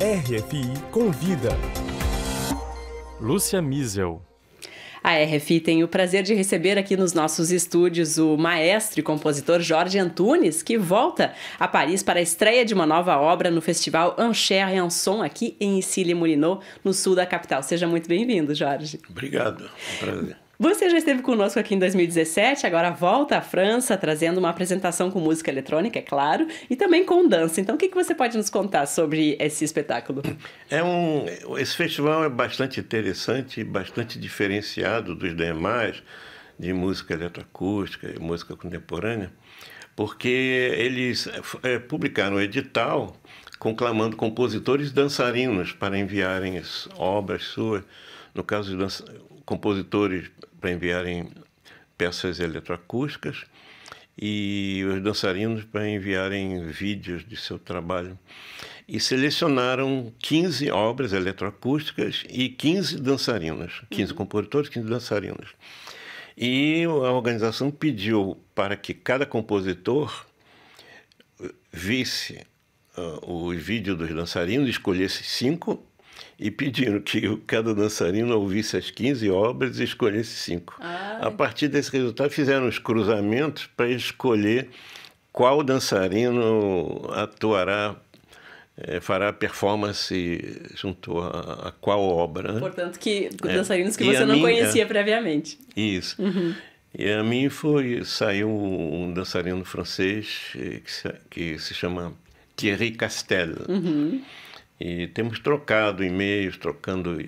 RFI Convida. Lúcia Misel. A RFI tem o prazer de receber aqui nos nossos estúdios o maestro e compositor Jorge Antunes, que volta a Paris para a estreia de uma nova obra no Festival Ancher et Anson, aqui em Issy-les-Moulineaux, no sul da capital. Seja muito bem-vindo, Jorge. Obrigado, é um prazer. Você já esteve conosco aqui em 2017, agora volta à França, trazendo uma apresentação com música eletrônica, é claro, e também com dança. Então, o que, que você pode nos contar sobre esse espetáculo? É um, esse festival é bastante interessante, bastante diferenciado dos demais de música eletroacústica e música contemporânea, porque eles é, publicaram um edital conclamando compositores dançarinos para enviarem obras suas. No caso de compositores para enviarem peças eletroacústicas e os dançarinos para enviarem vídeos de seu trabalho. E selecionaram 15 obras eletroacústicas e 15 dançarinos, 15 compositores, 15 dançarinos. E a organização pediu para que cada compositor eh, visse uh, os vídeos dos dançarinos, escolhesse cinco e pediram que cada dançarino ouvisse as 15 obras e escolhesse cinco. Ah. A partir desse resultado, fizeram os cruzamentos para escolher qual dançarino atuará é, fará performance junto a, a qual obra. Né? Portanto, que é. dançarinos é, que você não minha, conhecia previamente. Isso. Uhum. E a mim foi saiu um dançarino francês eh, que se, que se chama Thierry Castel. Uhum. E temos trocado e-mails, trocando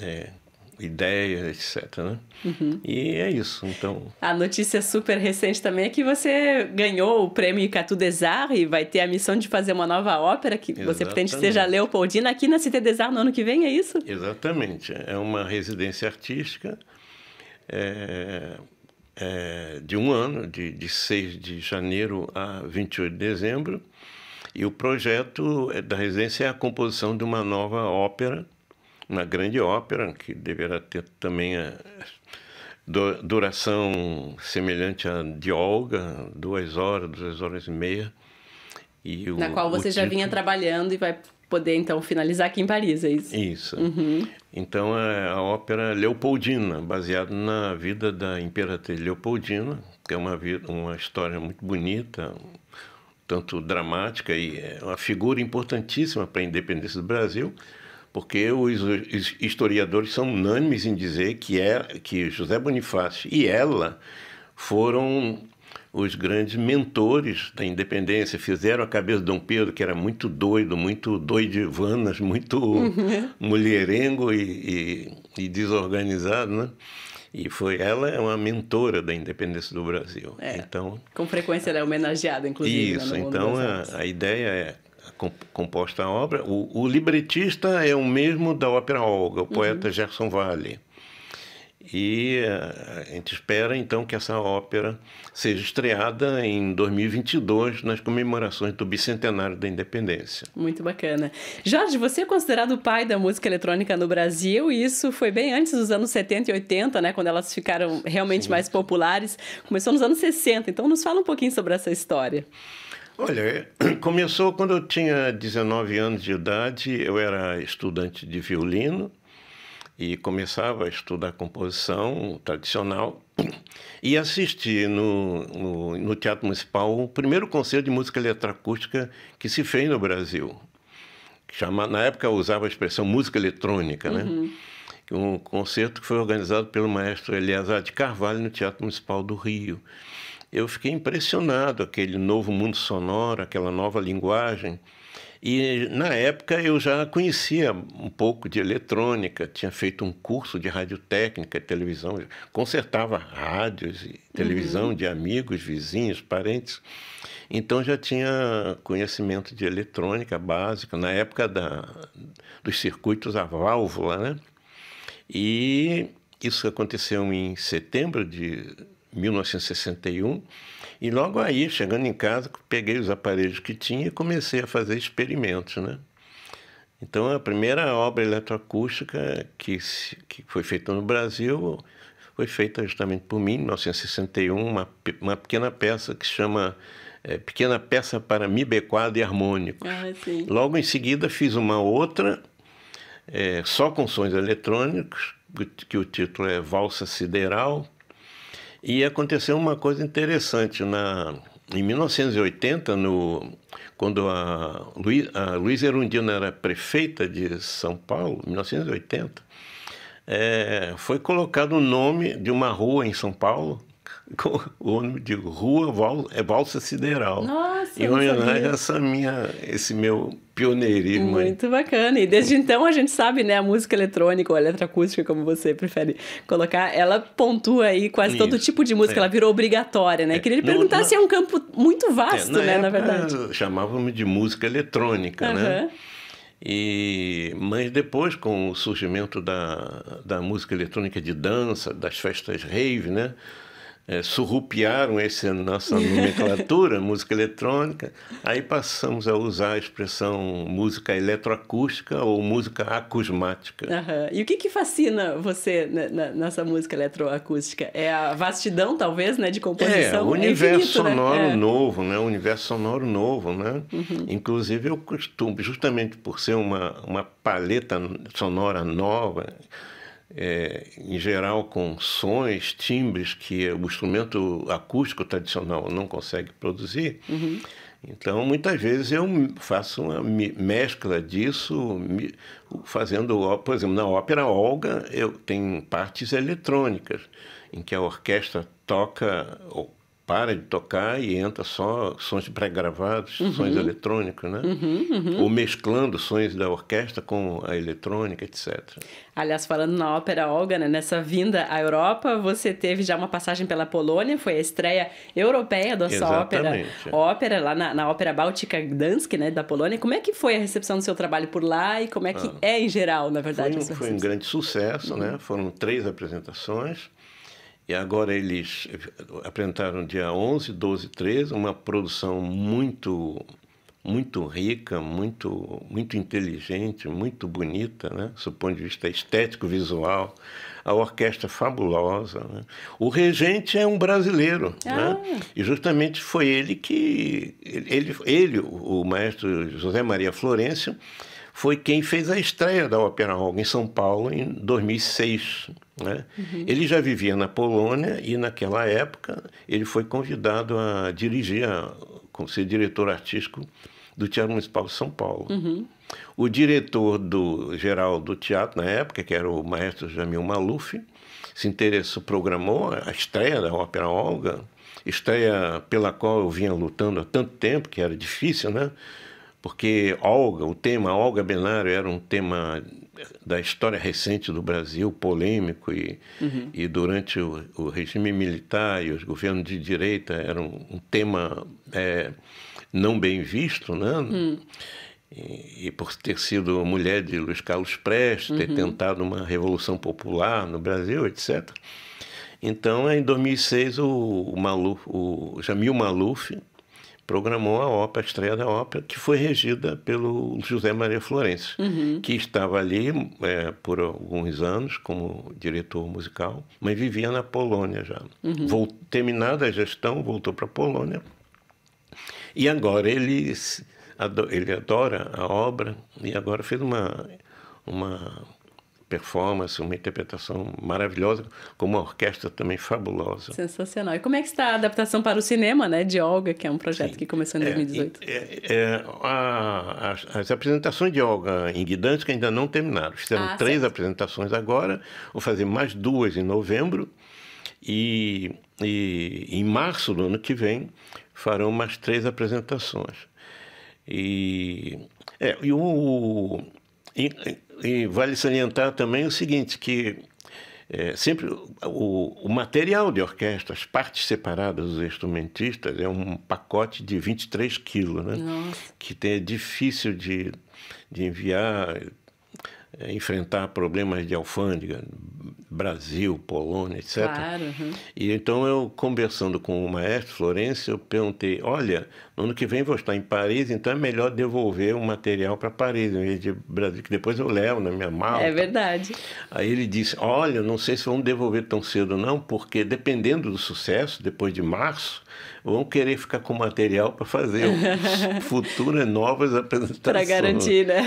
é, ideias, etc. Né? Uhum. E é isso. Então. A notícia super recente também é que você ganhou o prêmio Icatu Desar e vai ter a missão de fazer uma nova ópera que Exatamente. você pretende seja Leopoldina aqui na Cité Desar no ano que vem, é isso? Exatamente. É uma residência artística é, é, de um ano, de, de 6 de janeiro a 28 de dezembro. E o projeto eh, da residência é a composição de uma nova ópera, uma grande ópera, que deverá ter também a eh, duração semelhante à de Olga, duas horas, duas horas e meia. E o, Na qual você já título... vinha trabalhando e vai poder então finalizar aqui em Paris, é isso? Isso. Uhum. Então é a ópera Leopoldina, baseada na vida da imperatriz Leopoldina, que é uma, vida, uma história muito bonita, tanto dramática e é uma figura importantíssima para a independência do Brasil, porque os historiadores são unânimes em dizer que é que José Bonifácio e ela foram os grandes mentores da independência fizeram a cabeça de Dom Pedro, que era muito doido, muito doidivanas, muito uhum. mulherengo e, e, e desorganizado, né? E foi ela é uma mentora da independência do Brasil. É, então, com frequência ela é homenageada, inclusive. Né, Isso, né, então é, a, a, ideia é composta a obra. O, o, libretista é o mesmo da ópera Olga, o uhum. poeta uhum. Gerson Vale. E eh, a gente espera então que essa ópera seja estreada em 2022 nas comemorações do bicentenário da independência. Muito bacana. Jorge, você é considerado o pai da música eletrônica no Brasil e isso foi bem antes dos anos 70 e 80, né, quando elas ficaram realmente Sim. mais populares. Começou nos anos 60, então nos fala um pouquinho sobre essa história. Olha, eh, começou quando eu tinha 19 anos de idade, eu era estudante de violino e começava a estudar composição tradicional e assisti no, no, no Teatro Municipal o primeiro concerto de música eletroacústica que se fez no Brasil. Chama, na época usava a expressão música eletrônica, né? Uhum. Um concerto que foi organizado pelo maestro Eleazar de Carvalho no Teatro Municipal do Rio. Eu fiquei impressionado aquele novo mundo sonoro, aquela nova linguagem. E na época eu já conhecia um pouco de eletrônica, tinha feito um curso de radiotécnica e televisão, consertava rádios e televisão uhum. de amigos, vizinhos, parentes. Então já tinha conhecimento de eletrônica básica, na época da, dos circuitos a válvula, né? E isso aconteceu em setembro de 1961. E logo aí, chegando em casa, peguei os aparelhos que tinha e comecei a fazer experimentos, né? Então, a primeira obra eletroacústica que, que foi feita no Brasil foi feita justamente por mim, em 1961, uma, uma pequena peça que chama é, Pequena Peça para Mi Bequado e Harmônicos. Ah, Logo em seguida, fiz uma outra, é, só com sons eletrônicos, que o título é Valsa Sideral, e aconteceu uma coisa interessante. Na, em 1980, no, quando a, Luiz, a Luísa Erundina era prefeita de São Paulo, 1980, é, eh, foi colocado o nome de uma rua em São Paulo com o nome de Rua Val, é Balsa Sideral. Nossa! Em homenagem a essa minha, esse meu pioneirismo. Muito bacana. E desde então a gente sabe, né, a música eletrônica ou eletroacústica, como você prefere colocar, ela pontua aí quase Isso. todo tipo de música, é. ela virou obrigatória, né? É. Queria lhe perguntar se é um campo muito é, vasto, é. na né, na verdade. Chamávamos de música eletrônica, uhum. né? E, mas depois, com o surgimento da, da música eletrônica de dança, das festas rave, né? é, surrupiaram essa nossa nomenclatura, música eletrônica, aí passamos a usar a expressão música eletroacústica ou música acusmática. Uhum. E o que, que fascina você nessa música eletroacústica? É a vastidão, talvez, né, de composição? É, o universo é infinito, né? sonoro né? novo, né? O universo sonoro novo, né? Uhum. Inclusive, eu costumo, justamente por ser uma, uma paleta sonora nova, é, em geral com sons, timbres que o instrumento acústico tradicional não consegue produzir. Uhum. Então, muitas vezes eu faço uma mescla disso, fazendo, por exemplo, na ópera Olga, eu tenho partes eletrônicas em que a orquestra toca para de tocar e entra só sons pré-gravados, uhum. sons eletrônicos, né? Uhum, uhum. Ou mesclando sons da orquestra com a eletrônica, etc. Aliás, falando na ópera Olga, né, nessa vinda à Europa, você teve já uma passagem pela Polônia, foi a estreia europeia da sua ópera, ópera lá na, na ópera báltica Gdansk, né, da Polônia. Como é que foi a recepção do seu trabalho por lá e como é que ah. é em geral, na verdade? Foi, foi um grande sucesso, né? Uhum. Foram três apresentações. E agora eles apresentaram dia 11, 12, 13, uma produção muito muito rica, muito muito inteligente, muito bonita, né? do ponto de vista estético visual, a orquestra fabulosa. Né? O regente é um brasileiro, ah. né? e justamente foi ele que ele, ele o maestro José Maria Florencio foi quem fez a estreia da Ópera Rock em São Paulo em 2006. Né? Uhum. Ele já vivia na Polônia e, naquela época, ele foi convidado a dirigir, a, ser diretor artístico do Teatro Municipal de São Paulo. Uhum. O diretor do geral do teatro, na época, que era o maestro Jamil Maluf, se interessou, programou a estreia da Ópera Olga, estreia pela qual eu vinha lutando há tanto tempo, que era difícil, né? porque Olga, o tema Olga Benário era um tema da história recente do Brasil, polêmico, e, uhum. e durante o, o, regime militar e os governos de direita era um, um tema é, não bem visto, né? Uhum. E, e, por ter sido mulher de Luiz Carlos Prestes, uhum. ter tentado uma revolução popular no Brasil, etc. Então, em 2006, o, o, Maluf, o Jamil Maluf programou a ópera, a estreia da ópera, que foi regida pelo José Maria Florencio, uhum. que estava ali é, por alguns anos como diretor musical, mas vivia na Polônia já. Uhum. terminada a gestão, voltou para a Polônia. E agora ele, ele adora a obra e agora fez uma, uma performance, uma interpretação maravilhosa, com uma orquestra também fabulosa. Sensacional. E como é que está a adaptação para o cinema, né, de Olga, que é um projeto Sim. que começou em 2018? É, é, é, a, as, as, apresentações de Olga em Gdansk ainda não terminaram. Estão ah, três certo. apresentações agora, vou fazer mais duas em novembro e, e em março do ano que vem farão mais três apresentações. E, é, e o e, e vale salientar também o seguinte, que é, sempre o, o, material de orquestra, as partes separadas dos instrumentistas, é um pacote de 23 quilos, né? que é difícil de, de enviar, é, enfrentar problemas de alfândega, Brasil, Polônia, etc. Claro, uhum. E então eu conversando com o maestro Florencio, eu perguntei: "Olha, no ano que vem vou estar em Paris, então é melhor devolver o material para Paris, em vez de Brasil, que depois eu levo na minha mala". É verdade. Aí ele disse: "Olha, não sei se vão devolver tão cedo não, porque dependendo do sucesso, depois de março, vão querer ficar com material para fazer futuras novas apresentações. Para garantir, né?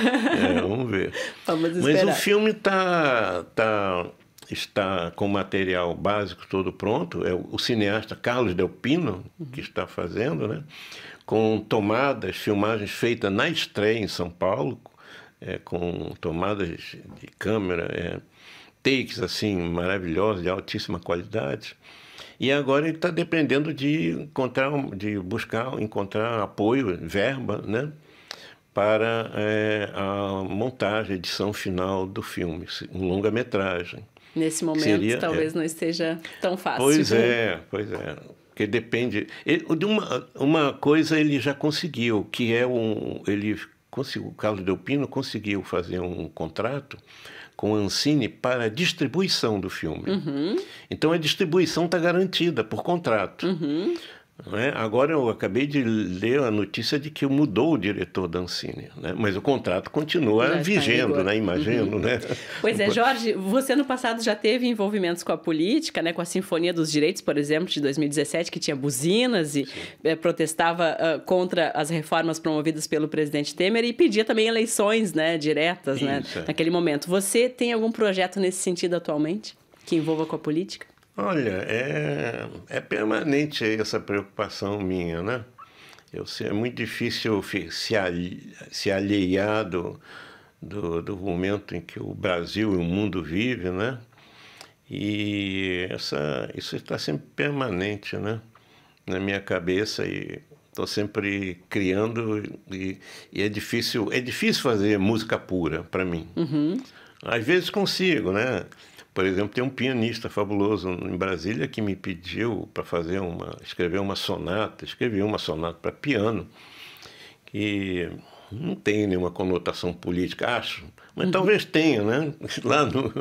É, vamos ver. Vamos esperar. Mas o filme tá tá está com material básico todo pronto, é o cineasta Carlos Del Pino que está fazendo, né? com tomadas, filmagens feitas na estreia em São Paulo, é, com tomadas de câmera, é, takes assim maravilhosos, de altíssima qualidade. E agora ele está dependendo de encontrar, de buscar, encontrar apoio, verba, né? para é, a montagem, a edição final do filme, um longa-metragem nesse momento Seria, é. talvez é. não esteja tão fácil. Pois é, pois é. Porque depende. de uma, uma coisa ele já conseguiu, que é um. Ele conseguiu, o Carlos Delpino conseguiu fazer um contrato com a Ancine para a distribuição do filme. Uhum. Então a distribuição está garantida por contrato. Uhum. Né? Agora eu acabei de ler a notícia de que mudou o diretor da Ancine, né? mas o contrato continua vigendo, né? imagino. Uhum. Né? Pois é, Jorge, você no passado já teve envolvimentos com a política, né? com a Sinfonia dos Direitos, por exemplo, de 2017, que tinha buzinas e eh, protestava uh, contra as reformas promovidas pelo presidente Temer e pedia também eleições né? diretas né? É. naquele momento. Você tem algum projeto nesse sentido atualmente que envolva com a política? Olha, é, é permanente essa preocupação minha, né? Eu, é muito difícil se, se alheiar do, do, do momento em que o Brasil e o mundo vivem, né? E essa, isso está sempre permanente, né? Na minha cabeça e estou sempre criando e, e, é difícil é difícil fazer música pura para mim. Uhum. Às vezes consigo, né? Por exemplo, tem um pianista fabuloso em Brasília que me pediu para fazer uma, escrever uma sonata, escrevi uma sonata para piano, que não tem nenhuma conotação política, acho, mas uhum. talvez tenha, né? Lá no,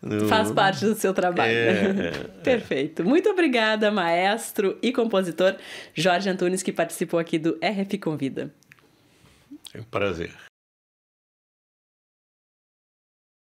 no... Faz parte do seu trabalho. É, é, é, Perfeito. Muito obrigada, maestro e compositor Jorge Antunes, que participou aqui do RF Convida. É um prazer.